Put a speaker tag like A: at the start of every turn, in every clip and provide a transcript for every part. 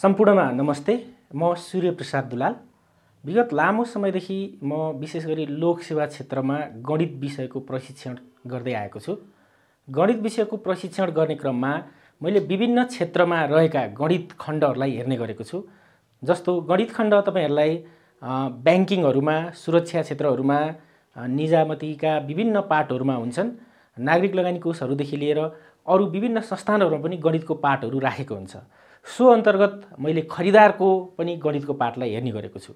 A: सम्पूर्णमा नमस्ते म सूर्यप्रसाद दुलाल विगत लामो समयदेखि म विशेष गरी लोकसेवा क्षेत्रमा गणित विषयको प्रशिक्षण गर्दै आएको छु गणित विषयको प्रशिक्षण गर्ने क्रममा मैले विभिन्न क्षेत्रमा रहेका गणित खण्डहरूलाई हेर्ने गरेको छु जस्तो गणित खण्ड तपाईँहरूलाई ब्याङ्किङहरूमा सुरक्षा क्षेत्रहरूमा निजामतीका विभिन्न पाठहरूमा हुन्छन् नागरिक लगानी कोषहरूदेखि लिएर अरू विभिन्न संस्थानहरूमा पनि गणितको पाठहरू राखेको हुन्छ सो अन्तर्गत मैले खरिदारको पनि गणितको पाठलाई हेर्ने गरेको छु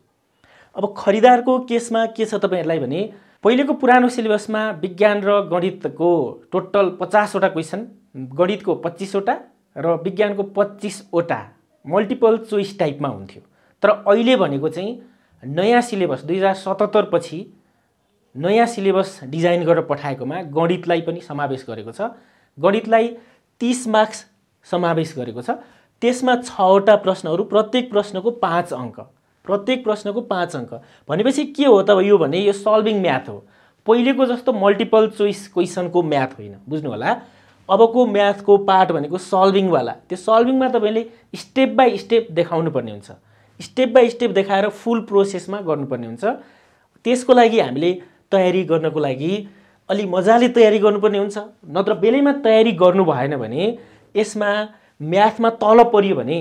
A: अब खरिदारको केसमा के छ तपाईँहरूलाई भने पहिलेको पुरानो सिलेबसमा विज्ञान र गणितको टोटल पचासवटा क्वेसन गणितको पच्चिसवटा र विज्ञानको पच्चिसवटा मल्टिपल चोइस टाइपमा हुन्थ्यो तर अहिले भनेको चाहिँ नयाँ सिलेबस दुई हजार सतहत्तरपछि नयाँ सिलेबस डिजाइन गरेर पठाएकोमा गणितलाई पनि समावेश गरेको छ गणितलाई तिस मार्क्स समावेश गरेको छ त्यसमा छवटा प्रश्नहरू प्रत्येक प्रश्नको पाँच अङ्क प्रत्येक प्रश्नको पाँच अङ्क भनेपछि के हो त यो भने यो सल्भिङ म्याथ हो पहिलेको जस्तो मल्टिपल चोइस क्वेसनको म्याथ होइन बुझ्नु होला अबको म्याथको पार्ट भनेको सल्भिङवाला त्यो सल्भिङमा तपाईँले स्टेप बाई स्टेप देखाउनु पर्ने हुन्छ स्टेप बाई स्टेप देखाएर फुल प्रोसेसमा गर्नुपर्ने हुन्छ त्यसको लागि हामीले तयारी गर्नको लागि अलि मजाले तयारी गर्नुपर्ने हुन्छ नत्र बेलैमा तयारी गर्नु भएन भने यसमा म्याथमा तल पऱ्यो भने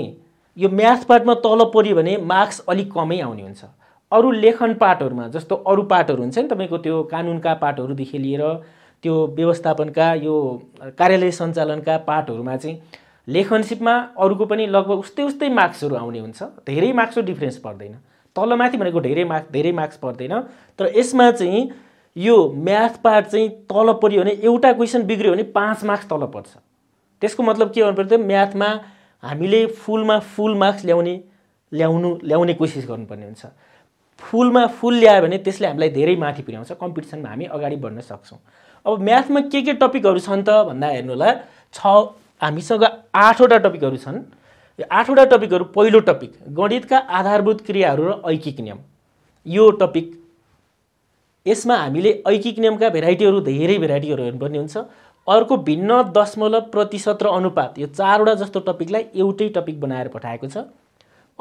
A: यो म्याथ पार्टमा तल पऱ्यो भने मार्क्स अलिक कमै आउने हुन्छ अरू लेखन पाठहरूमा जस्तो अरू पाठहरू हुन्छ नि तपाईँको त्यो कानुनका पाठहरूदेखि लिएर त्यो व्यवस्थापनका यो कार्यालय सञ्चालनका पाठहरूमा चाहिँ लेखनसिपमा अरूको पनि लगभग उस्तै उस्तै मार्क्सहरू आउने हुन्छ धेरै मार्क्सको डिफ्रेन्स पर्दैन तलमाथि भनेको धेरै मार्क्स धेरै मार्क्स पर्दैन तर यसमा चाहिँ यो म्याथ पार्ट चाहिँ तल पऱ्यो भने एउटा क्वेसन बिग्रियो भने पाँच मार्क्स तल पर्छ त्यसको मतलब के गर्नु पर्थ्यो म्याथमा हामीले फुलमा फुल मार्क्स ल्याउने ल्याउनु ल्याउने कोसिस गर्नुपर्ने हुन्छ फुलमा फुल ल्यायो भने त्यसले हामीलाई धेरै माथि पुर्याउँछ कम्पिटिसनमा हामी अगाडि बढ्न सक्छौँ अब म्याथमा के के टपिकहरू छन् त भन्दा हेर्नु होला छ हामीसँग आठवटा टपिकहरू छन् यो आठवटा टपिकहरू पहिलो टपिक गणितका आधारभूत क्रियाहरू र ऐकिक नियम यो टपिक यसमा हामीले ऐकिक नियमका भेराइटीहरू धेरै भेराइटीहरू हेर्नुपर्ने हुन्छ अर्को भिन्न दशमलव प्रतिशत र अनुपात यो चारवटा जस्तो टपिकलाई एउटै टपिक बनाएर पठाएको छ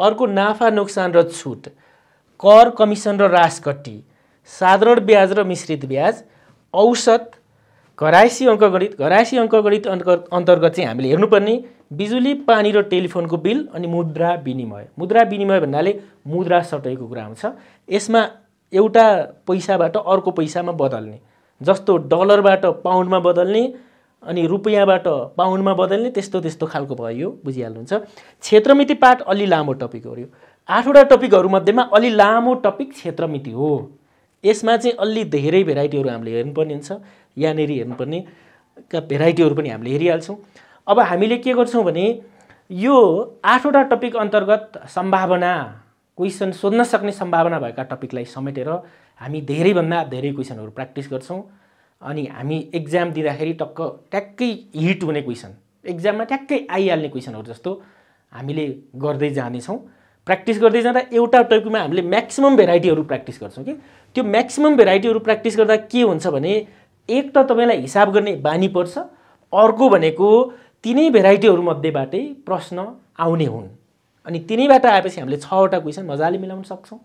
A: अर्को नाफा नोक्सान र छुट कर कमिसन र रासकट्टी साधारण ब्याज र मिश्रित ब्याज औसत घरायसी अङ्कगणित घरायसी अङ्कगणित अन्तर्गत चाहिँ हामीले हेर्नुपर्ने बिजुली पानी र टेलिफोनको बिल अनि मुद्रा विनिमय मुद्रा विनिमय भन्नाले मुद्रा सटैको कुरा आउँछ यसमा एउटा पैसाबाट अर्को पैसामा बदल्ने जस्तो डलरबाट पाउन्डमा बदल्ने अनि रुपियाँबाट पाउन्डमा बदल्ने त्यस्तो त्यस्तो खालको भयो बुझिहाल्नुहुन्छ क्षेत्रमिति पाठ अलि लामो टपिक हो यो आठवटा टपिकहरूमध्येमा अलि लामो टपिक क्षेत्रमिति हो यसमा चाहिँ अलि धेरै भेराइटीहरू हामीले हेर्नुपर्ने हुन्छ यहाँनिर हेर्नुपर्ने का भेराइटीहरू पनि हामीले हेरिहाल्छौँ अब हामीले के गर्छौँ भने यो आठवटा टपिक अन्तर्गत सम्भावना क्वेसन सोध्न सक्ने सम्भावना भएका टपिकलाई समेटेर हामी धेरैभन्दा धेरै क्वेसनहरू प्र्याक्टिस गर्छौँ अनि हामी एक्जाम दिँदाखेरि टक्क ट्याक्कै हिट हुने क्वेसन एक्जाममा ट्याक्कै आइहाल्ने क्वेसनहरू जस्तो हामीले गर्दै जानेछौँ प्र्याक्टिस गर्दै जाँदा एउटा टपिकमा हामीले म्याक्सिमम् भेराइटीहरू प्र्याक्टिस गर्छौँ कि त्यो म्याक्सिमम् भेराइटीहरू प्र्याक्टिस गर्दा के हुन्छ भने एक त तपाईँलाई हिसाब गर्ने बानी पर्छ अर्को भनेको तिनै भेराइटीहरूमध्येबाटै प्रश्न आउने हुन् अनि तिनीबाट आएपछि हामीले छवटा क्वेसन मजाले मिलाउन सक्छौँ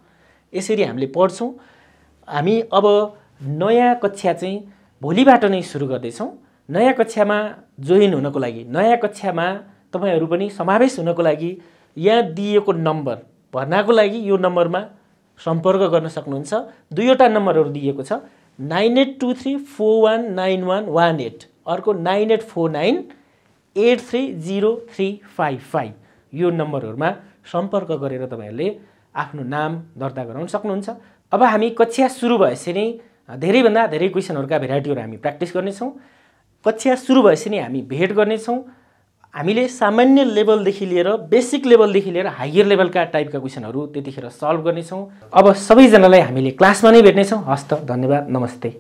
A: यसरी हामीले पढ्छौँ हामी अब नयाँ कक्षा चाहिँ भोलिबाट नै सुरु गर्दैछौँ नयाँ कक्षामा जोइन हुनको लागि नयाँ कक्षामा तपाईँहरू पनि समावेश हुनको लागि यहाँ दिएको नम्बर भर्नाको लागि यो नम्बरमा सम्पर्क गर्न सक्नुहुन्छ दुईवटा नम्बरहरू दिएको छ nine eight two three four one nine one one eight अर्को nine eight four nine eight three zero three five five यो नम्बरहरूमा सम्पर्क गरेर तपाईँहरूले आफ्नो नाम दर्ता गराउन सक्नुहुन्छ अब हामी कक्षा सुरु भएपछि नै धेरैभन्दा धेरै क्वेसनहरूका भेराइटीहरू हामी प्र्याक्टिस गर्नेछौँ कक्षा सुरु भएपछि नै हामी भेट गर्नेछौँ हामीले सामान्य लेभलदेखि लिएर बेसिक लेभलदेखि लिएर हायर लेभलका टाइपका क्वेसनहरू त्यतिखेर सल्भ गर्नेछौँ अब सबैजनालाई हामीले क्लासमा नै भेट्नेछौँ हस्त धन्यवाद नमस्ते